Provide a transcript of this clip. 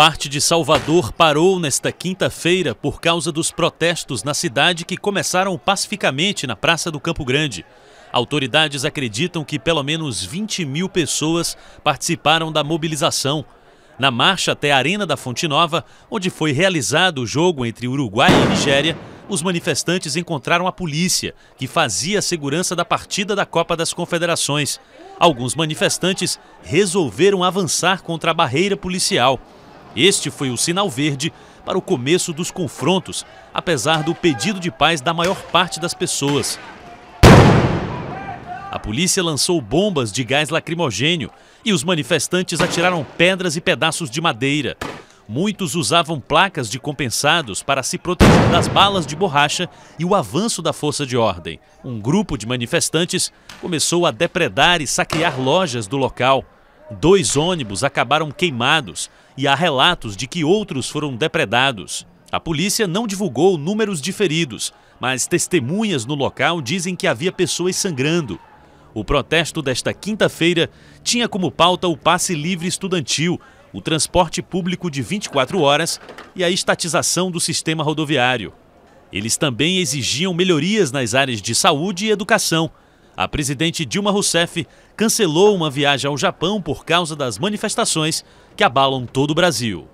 parte de Salvador parou nesta quinta-feira por causa dos protestos na cidade que começaram pacificamente na Praça do Campo Grande. Autoridades acreditam que pelo menos 20 mil pessoas participaram da mobilização. Na marcha até a Arena da Fonte Nova, onde foi realizado o jogo entre Uruguai e Nigéria, os manifestantes encontraram a polícia, que fazia a segurança da partida da Copa das Confederações. Alguns manifestantes resolveram avançar contra a barreira policial. Este foi o sinal verde para o começo dos confrontos, apesar do pedido de paz da maior parte das pessoas. A polícia lançou bombas de gás lacrimogênio e os manifestantes atiraram pedras e pedaços de madeira. Muitos usavam placas de compensados para se proteger das balas de borracha e o avanço da força de ordem. Um grupo de manifestantes começou a depredar e saquear lojas do local. Dois ônibus acabaram queimados e há relatos de que outros foram depredados. A polícia não divulgou números de feridos, mas testemunhas no local dizem que havia pessoas sangrando. O protesto desta quinta-feira tinha como pauta o passe livre estudantil, o transporte público de 24 horas e a estatização do sistema rodoviário. Eles também exigiam melhorias nas áreas de saúde e educação, a presidente Dilma Rousseff cancelou uma viagem ao Japão por causa das manifestações que abalam todo o Brasil.